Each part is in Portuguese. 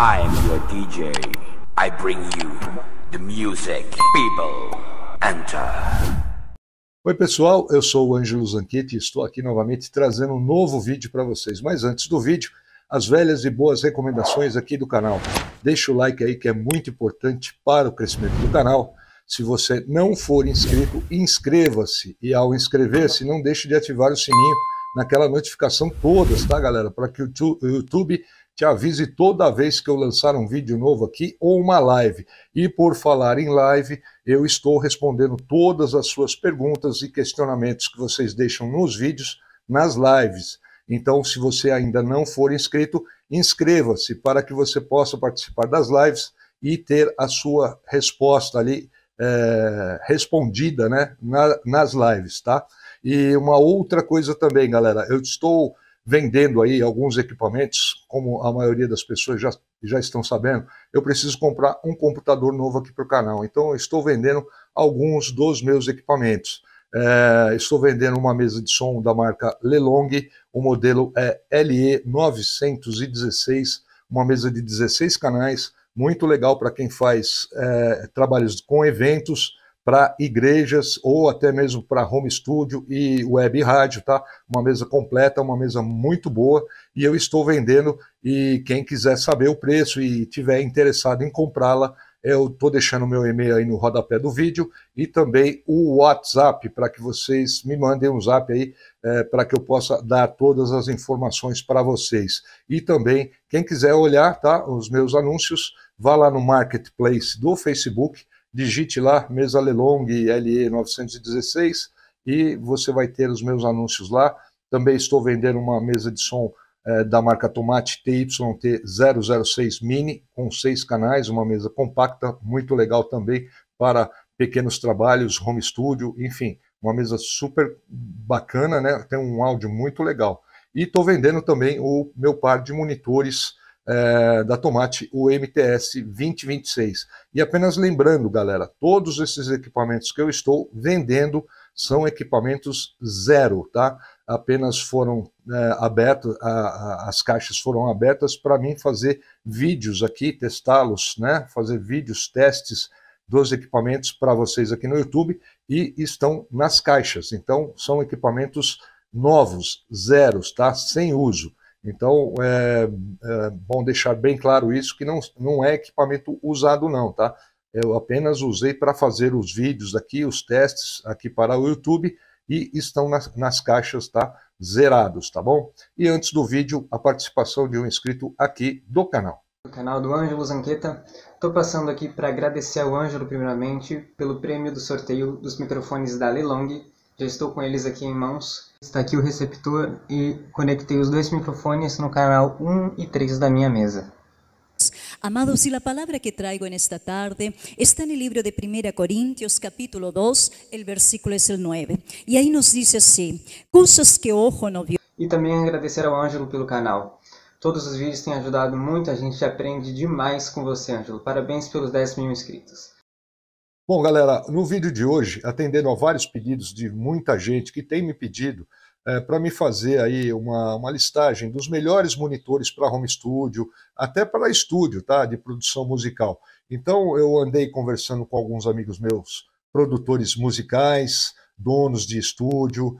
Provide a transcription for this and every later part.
I'm your DJ. I bring you the music, people. Enter. Oi, pessoal, eu sou o Ângelo Zanchetti e estou aqui novamente trazendo um novo vídeo para vocês. Mas antes do vídeo, as velhas e boas recomendações aqui do canal. Deixa o like aí que é muito importante para o crescimento do canal. Se você não for inscrito, inscreva-se e ao inscrever-se, não deixe de ativar o sininho naquela notificação todas, tá, galera? Para que o YouTube te avise toda vez que eu lançar um vídeo novo aqui ou uma live. E por falar em live, eu estou respondendo todas as suas perguntas e questionamentos que vocês deixam nos vídeos, nas lives. Então, se você ainda não for inscrito, inscreva-se para que você possa participar das lives e ter a sua resposta ali é, respondida né, na, nas lives, tá? E uma outra coisa também, galera, eu estou vendendo aí alguns equipamentos, como a maioria das pessoas já, já estão sabendo, eu preciso comprar um computador novo aqui para o canal. Então, eu estou vendendo alguns dos meus equipamentos. É, estou vendendo uma mesa de som da marca Lelong, o modelo é LE916, uma mesa de 16 canais, muito legal para quem faz é, trabalhos com eventos para igrejas ou até mesmo para home studio e web rádio, tá? Uma mesa completa, uma mesa muito boa e eu estou vendendo e quem quiser saber o preço e tiver interessado em comprá-la, eu estou deixando meu e-mail aí no rodapé do vídeo e também o WhatsApp para que vocês me mandem um zap aí é, para que eu possa dar todas as informações para vocês. E também, quem quiser olhar tá, os meus anúncios, vá lá no marketplace do Facebook digite lá Mesa Lelong LE 916 e você vai ter os meus anúncios lá. Também estou vendendo uma mesa de som é, da marca Tomate TYT 006 Mini, com seis canais, uma mesa compacta, muito legal também para pequenos trabalhos, home studio, enfim, uma mesa super bacana, né? Tem um áudio muito legal. E estou vendendo também o meu par de monitores é, da Tomate, o MTS 2026. E apenas lembrando, galera, todos esses equipamentos que eu estou vendendo são equipamentos zero, tá? Apenas foram é, eh, abertas, as caixas foram abertas para mim fazer vídeos aqui, testá-los, né? Fazer vídeos, testes dos equipamentos para vocês aqui no YouTube e estão nas caixas. Então, são equipamentos novos, zeros, tá? Sem uso. Então, é, é, bom deixar bem claro isso, que não, não é equipamento usado não, tá? Eu apenas usei para fazer os vídeos aqui, os testes aqui para o YouTube e estão nas, nas caixas, tá? Zerados, tá bom? E antes do vídeo, a participação de um inscrito aqui do canal. O canal do Ângelo Zanqueta. Estou passando aqui para agradecer ao Ângelo, primeiramente, pelo prêmio do sorteio dos microfones da Leilong. Já estou com eles aqui em mãos Está aqui o receptor e conectei os dois microfones no canal 1 e 3 da minha mesa. Amados, e a palavra que trago nesta tarde está no livro de 1 Coríntios capítulo 2, el versículo é o 9. e aí nos diz assim coisas que ojo não viu. E também agradecer ao Ângelo pelo canal. Todos os vídeos têm ajudado muito, a gente aprende demais com você, Ângelo. Parabéns pelos 10 mil inscritos. Bom, galera, no vídeo de hoje, atendendo a vários pedidos de muita gente que tem me pedido é, para me fazer aí uma, uma listagem dos melhores monitores para home studio, até para estúdio, tá? De produção musical. Então, eu andei conversando com alguns amigos meus, produtores musicais, donos de estúdio,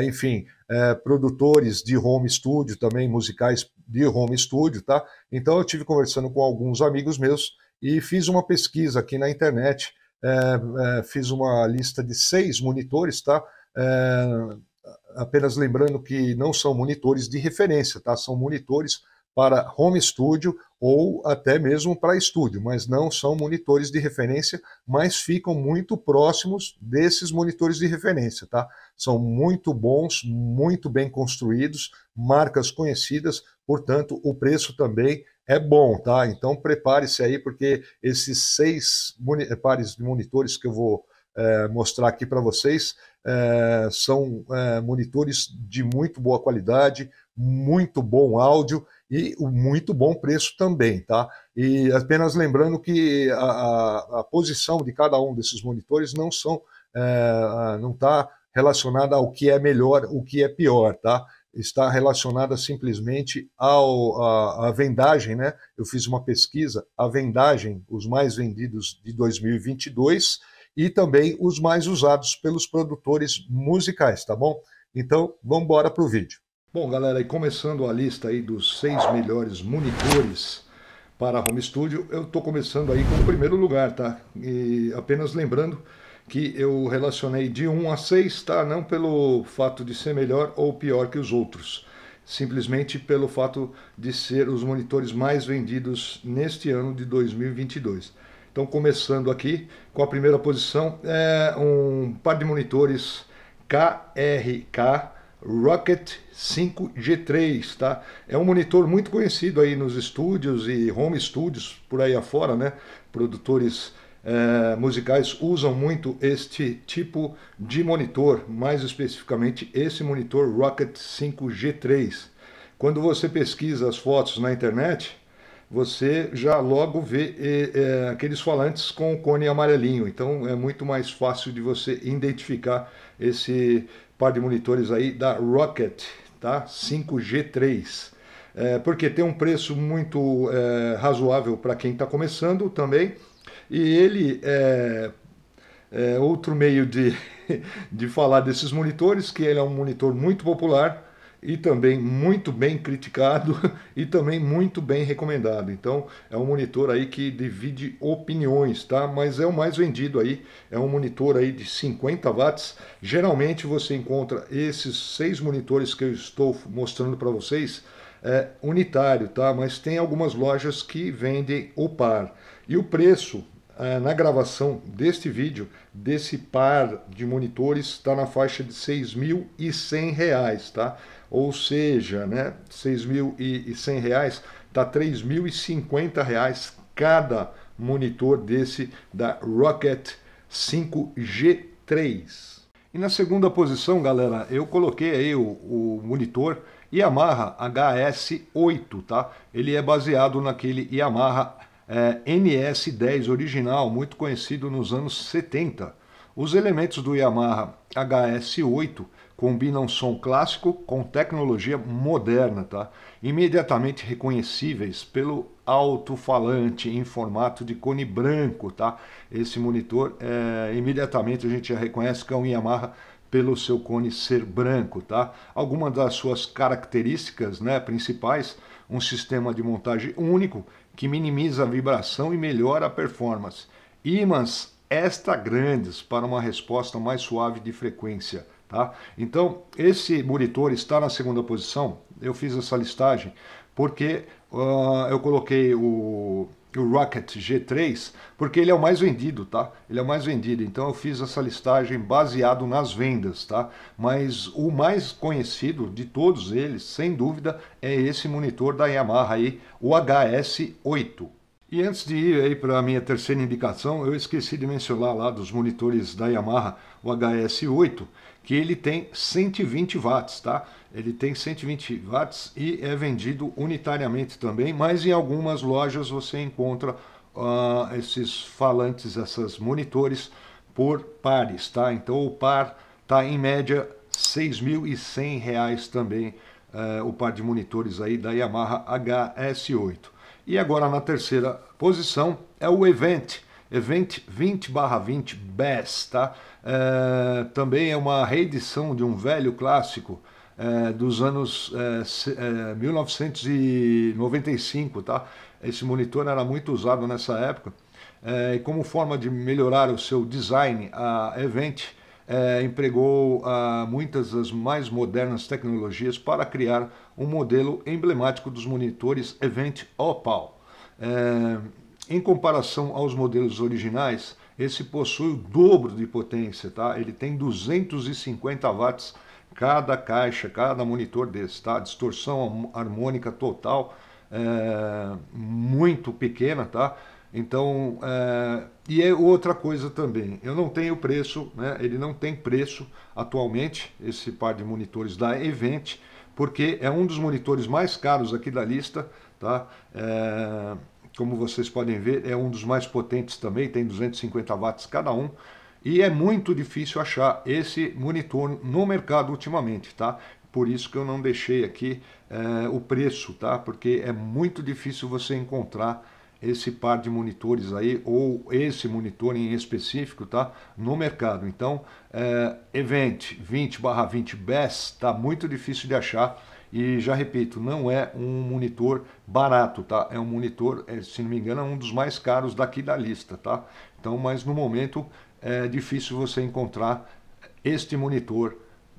é, enfim, é, produtores de home studio também, musicais de home studio, tá? Então, eu tive conversando com alguns amigos meus e fiz uma pesquisa aqui na internet é, é, fiz uma lista de seis monitores, tá? É, apenas lembrando que não são monitores de referência, tá? São monitores para home studio ou até mesmo para estúdio, mas não são monitores de referência, mas ficam muito próximos desses monitores de referência, tá? São muito bons, muito bem construídos, marcas conhecidas, portanto, o preço também é bom, tá? Então prepare-se aí, porque esses seis pares de monitores que eu vou é, mostrar aqui para vocês é, são é, monitores de muito boa qualidade, muito bom áudio e muito bom preço também, tá? E apenas lembrando que a, a, a posição de cada um desses monitores não são, é, não está relacionada ao que é melhor, o que é pior, tá? está relacionada simplesmente ao, a, a, vendagem, né? Eu fiz uma pesquisa, a vendagem, os mais vendidos de 2022 e também os mais usados pelos produtores musicais, tá bom? Então, vamos embora para o vídeo. Bom, galera, e começando a lista aí dos seis melhores monitores para home studio, eu estou começando aí com o primeiro lugar, tá? E apenas lembrando que eu relacionei de 1 a 6, tá? Não pelo fato de ser melhor ou pior que os outros, simplesmente pelo fato de ser os monitores mais vendidos neste ano de 2022. Então, começando aqui com a primeira posição, é um par de monitores KRK Rocket 5G3, tá? É um monitor muito conhecido aí nos estúdios e home studios por aí afora, né? Produtores é, musicais usam muito este tipo de monitor, mais especificamente esse monitor Rocket 5G3. Quando você pesquisa as fotos na internet, você já logo vê é, aqueles falantes com o cone amarelinho. Então é muito mais fácil de você identificar esse par de monitores aí da Rocket, tá? 5G3. É, porque tem um preço muito é, razoável para quem está começando também e ele é, é outro meio de, de falar desses monitores, que ele é um monitor muito popular e também muito bem criticado e também muito bem recomendado. Então é um monitor aí que divide opiniões, tá? Mas é o mais vendido aí, é um monitor aí de 50 watts. Geralmente você encontra esses seis monitores que eu estou mostrando para vocês é unitário, tá? Mas tem algumas lojas que vendem o par. E o preço ah, na gravação deste vídeo, desse par de monitores, está na faixa de R$ 6.100, tá? Ou seja, né, R$ 6.100 está R$ 3.050 cada monitor desse da Rocket 5G3. E na segunda posição, galera, eu coloquei aí o, o monitor Yamaha HS8, tá? Ele é baseado naquele Yamaha é, NS10 original, muito conhecido nos anos 70. Os elementos do Yamaha HS8 combinam som clássico com tecnologia moderna, tá? imediatamente reconhecíveis pelo alto-falante em formato de cone branco. Tá? Esse monitor, é, imediatamente a gente já reconhece que é um Yamaha pelo seu cone ser branco, tá? Algumas das suas características, né, principais, um sistema de montagem único que minimiza a vibração e melhora a performance. Ímãs extra grandes para uma resposta mais suave de frequência. Tá? Então, esse monitor está na segunda posição. Eu fiz essa listagem porque uh, eu coloquei o o Rocket G3, porque ele é o mais vendido, tá? Ele é o mais vendido, então eu fiz essa listagem baseado nas vendas, tá? Mas o mais conhecido de todos eles, sem dúvida, é esse monitor da Yamaha aí, o HS8. E antes de ir aí para a minha terceira indicação, eu esqueci de mencionar lá dos monitores da Yamaha, o HS8, que ele tem 120 watts, tá? Ele tem 120 watts e é vendido unitariamente também, mas em algumas lojas você encontra uh, esses falantes, esses monitores por pares, tá? Então o par tá em média R$ 6.100 também uh, o par de monitores aí da Yamaha HS8. E agora na terceira posição é o Event, Event 20/20 best, tá? Eh, também é uma reedição de um velho clássico eh, dos anos é, eh, 1995, eh, tá? Esse monitor era muito usado nessa época. e como forma de melhorar o seu design, a Event empregou ah, muitas das mais modernas tecnologias para criar um modelo emblemático dos monitores Event Opal. em comparação aos modelos originais, esse possui o dobro de potência, tá? Ele tem 250 watts cada caixa, cada monitor desse, tá? Distorção harmônica total é, muito pequena, tá? Então, é, e é outra coisa também, eu não tenho preço, né? ele não tem preço atualmente, esse par de monitores da Event, porque é um dos monitores mais caros aqui da lista, tá? É, como vocês podem ver, é um dos mais potentes também, tem 250 watts cada um, e é muito difícil achar esse monitor no mercado ultimamente, tá? Por isso que eu não deixei aqui é, o preço, tá? Porque é muito difícil você encontrar esse par de monitores aí, ou esse monitor em específico, tá? No mercado. Então, é, Event 20 barra 20 BES tá muito difícil de achar. E já repito, não é um monitor barato, tá? É um monitor, é, se não me engano, é um dos mais caros daqui da lista, tá? Então, mas no momento é difícil você encontrar este monitor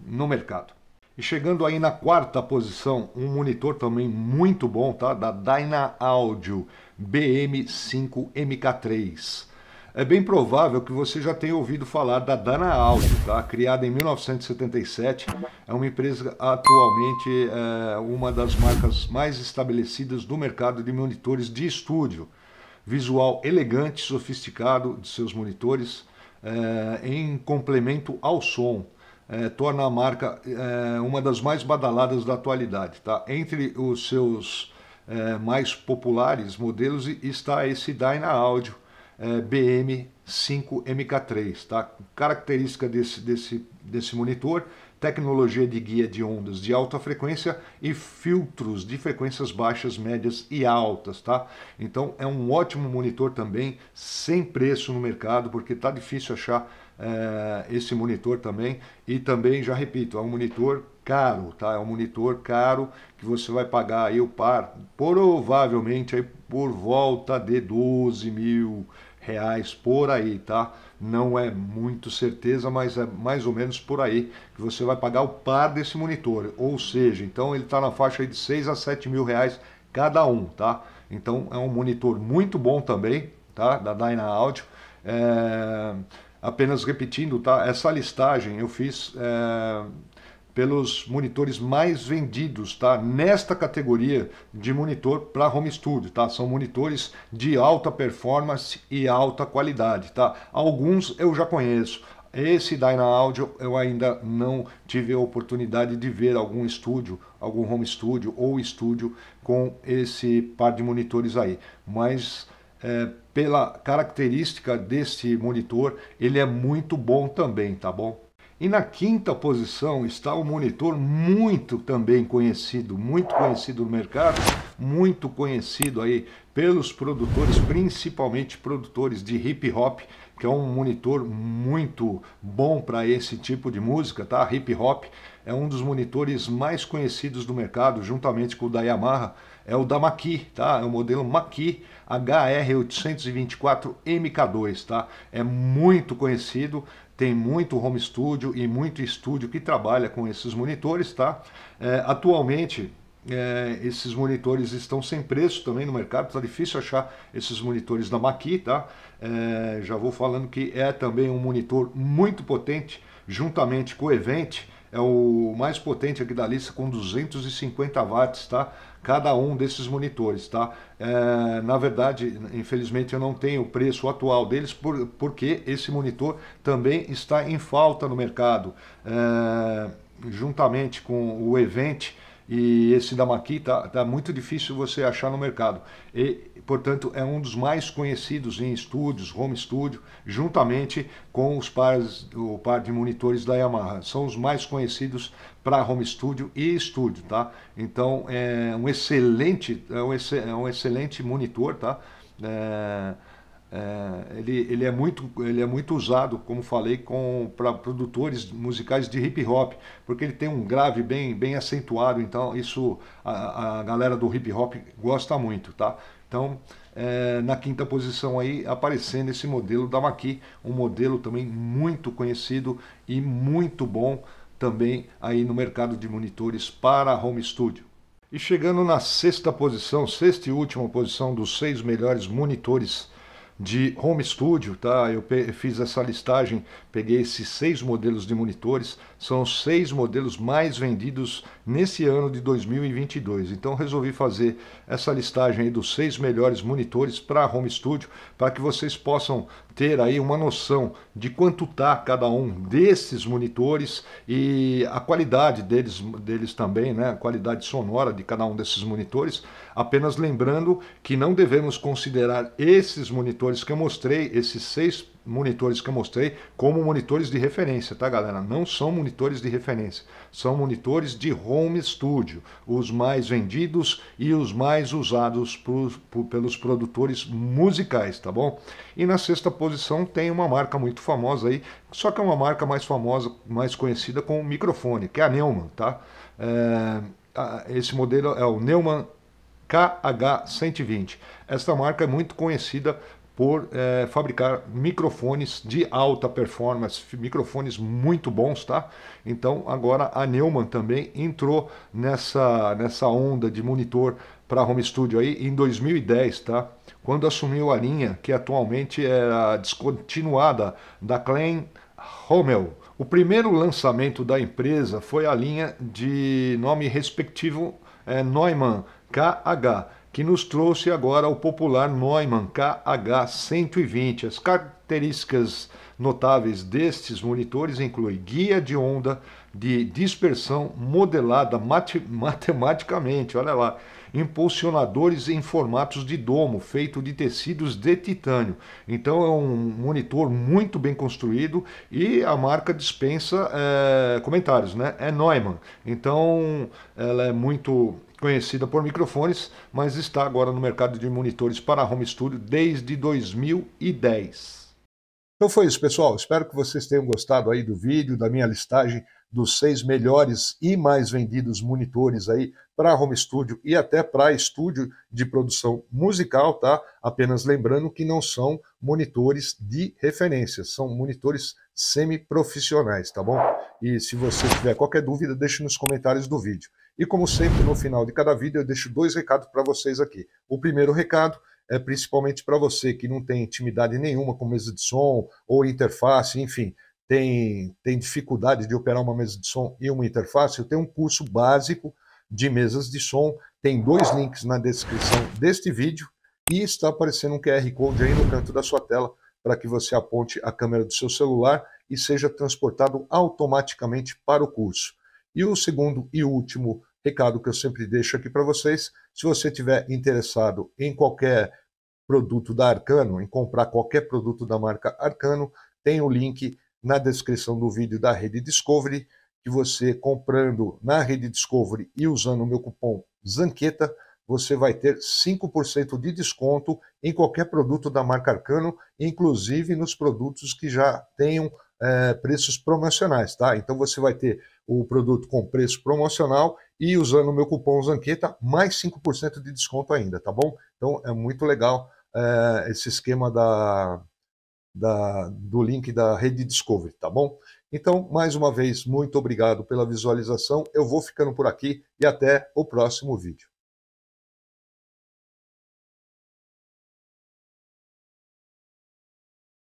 no mercado. E chegando aí na quarta posição, um monitor também muito bom, tá? Da Dyna Audio BM5MK3. É bem provável que você já tenha ouvido falar da Dana Audio, tá? criada em 1977. É uma empresa atualmente é, uma das marcas mais estabelecidas do mercado de monitores de estúdio. Visual elegante, sofisticado de seus monitores, é, em complemento ao som. É, torna a marca é, uma das mais badaladas da atualidade. Tá? Entre os seus é, mais populares modelos está esse Dyna Audio BM5MK3. Tá? Característica desse, desse, desse monitor tecnologia de guia de ondas de alta frequência e filtros de frequências baixas, médias e altas, tá? Então é um ótimo monitor também, sem preço no mercado, porque tá difícil achar é, esse monitor também. E também, já repito, é um monitor caro, tá? É um monitor caro que você vai pagar aí o par, provavelmente aí por volta de 12 mil reais por aí, tá? Não é muito certeza, mas é mais ou menos por aí que você vai pagar o par desse monitor. Ou seja, então ele está na faixa de 6 a 7 mil reais cada um, tá? Então é um monitor muito bom também, tá? Da Dyna Audio. É... Apenas repetindo, tá? Essa listagem eu fiz... É pelos monitores mais vendidos, tá? Nesta categoria de monitor para home studio, tá? São monitores de alta performance e alta qualidade, tá? Alguns eu já conheço. Esse Dyna Audio eu ainda não tive a oportunidade de ver algum estúdio, algum home studio ou estúdio com esse par de monitores aí, mas é, pela característica desse monitor, ele é muito bom também, tá bom? E na quinta posição está o monitor muito também conhecido, muito conhecido no mercado, muito conhecido aí pelos produtores, principalmente produtores de hip hop, que é um monitor muito bom para esse tipo de música, tá? Hip hop é um dos monitores mais conhecidos do mercado, juntamente com o da Yamaha, é o da Maki, tá? É o modelo Maki HR824 MK2, tá? É muito conhecido, tem muito home studio e muito estúdio que trabalha com esses monitores, tá? É, atualmente, é, esses monitores estão sem preço também no mercado, está difícil achar esses monitores da Maqui, tá? É, já vou falando que é também um monitor muito potente, juntamente com o Event, é o mais potente aqui da lista com 250 watts, tá? cada um desses monitores, tá? É, na verdade, infelizmente eu não tenho o preço atual deles, por, porque esse monitor também está em falta no mercado. É, juntamente com o Event e esse da Maqui, tá, tá muito difícil você achar no mercado. E, portanto, é um dos mais conhecidos em estúdios, home studio, juntamente com os pares, o par de monitores da Yamaha. São os mais conhecidos para home studio e estúdio, tá? Então, é um excelente, é um, ex, é um excelente monitor, tá? É, é, ele, ele, é muito, ele é muito usado, como falei, para produtores musicais de hip hop, porque ele tem um grave bem, bem acentuado, então isso a, a galera do hip hop gosta muito, tá? Então, é, na quinta posição aí, aparecendo esse modelo da Maqui, um modelo também muito conhecido e muito bom também aí no mercado de monitores para home studio. E chegando na sexta posição, sexta e última posição dos seis melhores monitores de home studio, tá? Eu fiz essa listagem, peguei esses seis modelos de monitores, são os seis modelos mais vendidos nesse ano de 2022. Então resolvi fazer essa listagem dos seis melhores monitores para home studio, para que vocês possam ter aí uma noção de quanto está cada um desses monitores e a qualidade deles, deles também, né? a qualidade sonora de cada um desses monitores. Apenas lembrando que não devemos considerar esses monitores que eu mostrei, esses seis monitores que eu mostrei como monitores de referência, tá galera? Não são monitores de referência, são monitores de home studio, os mais vendidos e os mais usados por, por, pelos produtores musicais, tá bom? E na sexta posição tem uma marca muito famosa aí, só que é uma marca mais famosa, mais conhecida com microfone, que é a Neumann, tá? É, esse modelo é o Neumann KH120. Esta marca é muito conhecida por é, fabricar microfones de alta performance, microfones muito bons, tá? Então agora a Neumann também entrou nessa, nessa onda de monitor para home studio aí em 2010, tá? Quando assumiu a linha que atualmente é a descontinuada da Klein Rommel. O primeiro lançamento da empresa foi a linha de nome respectivo é, Neumann KH que nos trouxe agora o popular Neumann KH120. As características notáveis destes monitores incluem guia de onda de dispersão modelada matematicamente, olha lá, impulsionadores em formatos de domo, feito de tecidos de titânio. Então é um monitor muito bem construído e a marca dispensa é, comentários, né? É Neumann. Então ela é muito conhecida por microfones, mas está agora no mercado de monitores para home studio desde 2010. Então foi isso, pessoal. Espero que vocês tenham gostado aí do vídeo, da minha listagem dos seis melhores e mais vendidos monitores aí para home studio e até para estúdio de produção musical, tá? Apenas lembrando que não são monitores de referência, são monitores semi-profissionais, tá bom? E se você tiver qualquer dúvida, deixe nos comentários do vídeo. E como sempre, no final de cada vídeo, eu deixo dois recados para vocês aqui. O primeiro recado é principalmente para você que não tem intimidade nenhuma com mesa de som ou interface, enfim, tem, tem dificuldade de operar uma mesa de som e uma interface. Eu tenho um curso básico de mesas de som, tem dois links na descrição deste vídeo e está aparecendo um QR Code aí no canto da sua tela para que você aponte a câmera do seu celular e seja transportado automaticamente para o curso. E o segundo e último recado que eu sempre deixo aqui para vocês. Se você tiver interessado em qualquer produto da Arcano, em comprar qualquer produto da marca Arcano, tem o link na descrição do vídeo da Rede Discovery, que você comprando na Rede Discovery e usando o meu cupom ZANQUETA, você vai ter 5% de desconto em qualquer produto da marca Arcano, inclusive nos produtos que já tenham é, preços promocionais, tá? Então você vai ter o produto com preço promocional e usando o meu cupom Zanqueta, mais 5% de desconto ainda, tá bom? Então é muito legal é, esse esquema da, da, do link da rede Discovery, tá bom? Então, mais uma vez, muito obrigado pela visualização. Eu vou ficando por aqui e até o próximo vídeo.